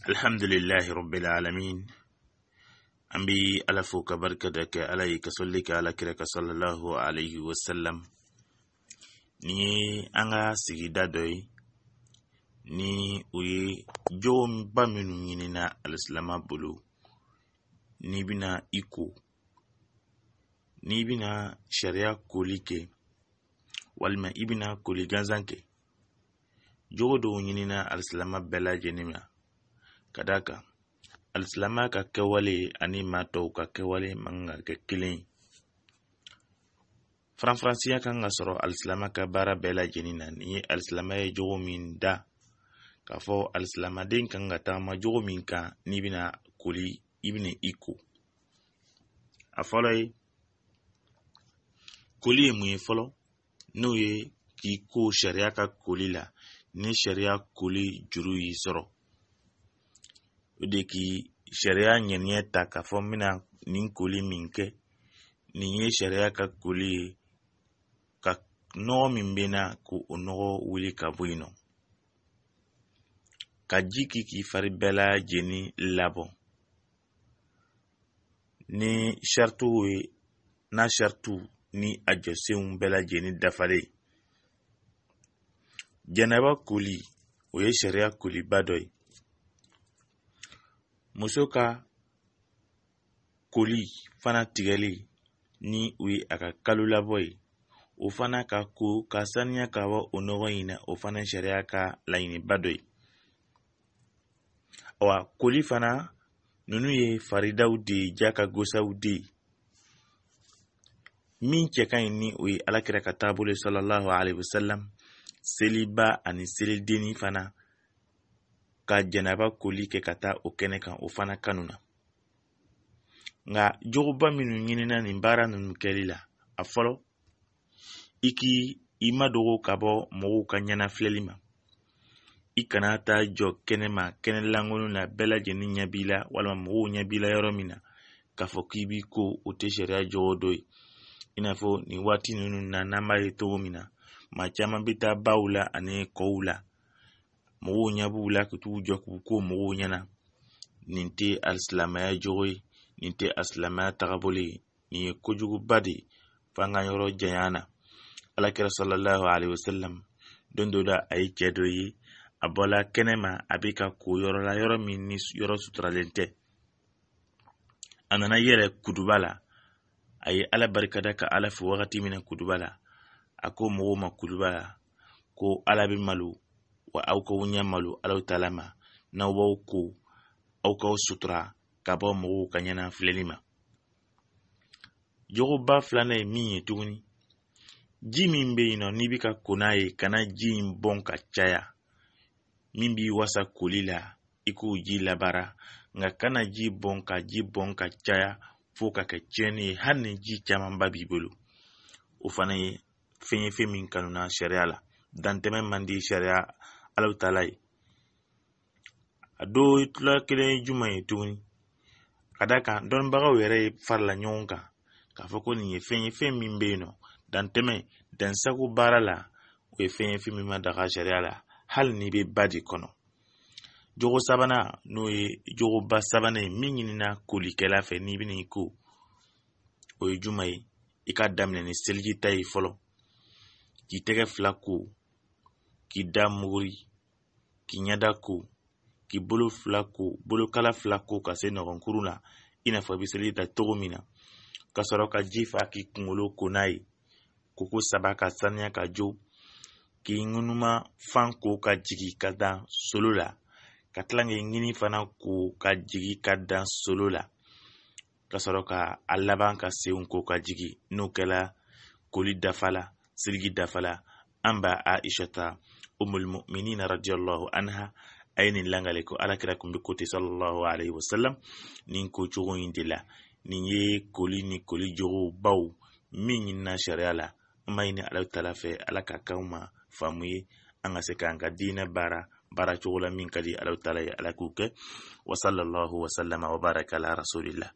alhamdulillahi rabbil alamin an bi alafu ka barka da ka alayi ka sulli ka ala kira ka sallallahu alaihi wasallam ni an ga sigi dɔ ye ni o ye jɔnba minnu ɲinina alisilama bolo n'i bɛna i ko n'i bɛna sariya koli kɛ walima i bɛna koli gansan kɛ jogo dɔw ɲinina alisilama bɛɛ lajɛlen na Ka d'a alisilama ka kɛwale ani maa tɔw ka kɛwale man ka kɛ kelen ye kan ka sɔrɔ alisilama ka baara bɛɛ lajɛlen na nin ye alisilama ye jogo min da k'a fɔ alisilamaden kan ka tagama jogo min kan n'i bɛna koli i bena i ko a fɔlɔ ye koli ye mun ye fɔlɔ n'o ye k'i ko sariya ka koli la ni sariya koli juru y'i sɔrɔ o de k'i sariya ɲɛniyɛ ta k'a fɔ n nin koli min kɛ nin ye sariya ka koli ye ka nɔgɔ min bena ko o nɔgɔ wuli ka bɔ nɔ ka ji k'i k'i fari bɛɛ jeni labɔ ni saritiw ye n'a saritiw ni a jɔsenw bɛɛ jeni dafalen jɛnɛba koli o ye sariya koliba dɔ ye muso ka koli fana tigɛli ni u ye a ka kalo labɔ ye o fana ka ko ka saniya ka bɔ o nɔgɔ in na o fana sariya ka laɲiniba dɔ ye awa koli fana nunu ye faridaw de ye ja ka gosaw de ye min cɛ ka ɲi ni o ye alakira ka taabolo salallahu alaihi wasalam seliba ani selideni fana ka janaba koli kɛ ka taa o kɛnɛ kan o fana kanu na nka jogoba minnu ɲinina nin baara ninnu kɛli la a fɔlɔ i k'i i madogo ka bɔ mɔgɔw ka ɲɛnafilɛli ma i kana taa jɔ kɛnɛma kɛnɛ na bɛɛ lajɛlen ɲɛ b'i la walima mɔgɔw ɲɛ b'i la yɔrɔ min na k'a fɔ k'i b'i ko o tɛ sariya jogo dɔ ye i n'a fɔ nin waati ninnu na n'an b'a ye min na maa caman bɛ taa baw la ani kɔw la mɔgɔw ɲɛ b'u la t'u jɔ k'u ko mɔgɔw ɲɛna nin tɛ alisilamaya jogo ye nin tɛ alisilamaya tagabolo ye nin ye kojuguba de ye f'an k'an sallallahu alaihi wasallam don dɔ la a ye cɛ dɔ ye kɛnɛma a bɛ ka ko yɔrɔ la yɔrɔ min ni yɔrɔ suturalen tɛ a nana ala barikada ka ala fo wagati min na kuduba la ma kuduba ko ala bɛ malo wa aw ka u malo alaw taala ma n'aw b'aw ko aw k'aw sutura ka bɔ mɔgɔw ka ɲɛna filɛli ma jogoba filanan ye min ye tuguni ji min bɛ yen nɔ n'i bɛ ka ko n'a ye kana ji in bɔn ka caya min b'i wasa koli la i k'o ji labara nka kana ji bɔn ka ji bɔn ka caya fo ka kɛ tiɲɛni ye hali ni ji camanba b'i bolo o fana ye fɛn ye fɛn min kanuna sariya la dantɛmɛ man di sariya alabatala ye a doo la kelen ye juman ye tuguni ka da kan dɔnnibagaw yɛrɛ ye farila ɲɔgɔn kan k'a fɔ ko nin ye fɛn ye fɛn min bɛ yen nɔ dantɛmɛ dansago baara la o ye fɛn ye fɛn min ma daga sariya la hali n'i bɛ ba de kɔnɔ jogo sabanan n'o ye jogoba sabanan ye min ɲinina kolikɛla fɛ n'i bɛna i ko o ye juman ye i ka daminɛ ni seliji ta ye fɔlɔ k'i tɛgɛ fila ko k'i da muguri k'i ɲɛda ko k'i bolo fila ko bolokala fila ko ka se nɔgɔnkuru la i n'a fɔ i bɛ seli ta cogo min na ka sɔrɔ ka ji fa k'i kunkolo ko n'a ye koko saba ka saniya ka jo k'i ŋunuma fan ko ka jigi ka dan solo la ka tila k'i ŋini fana ko ka jigi ka dan solo la ka sɔrɔ ka a laban ka senw ko ka jigi n'o kɛla koli dafa la seligi dafa la an b'a aisha ta ummul mu'minina radiyallahu anha aye langale ko alakira kun be kote sallallahu alayhi wasallam nin ko cogo ɲi de la nin ye koli ni koli jogo baw min ɲinina sariya la an ɲini alahu fɛ ala ka kanw ma faamu ye an ka se k'an ka diinɛ baara baara cogo la min ka di ala tala ye ala k'u kɛ wa sallallahu wabaraka wa baraka ala rasulillah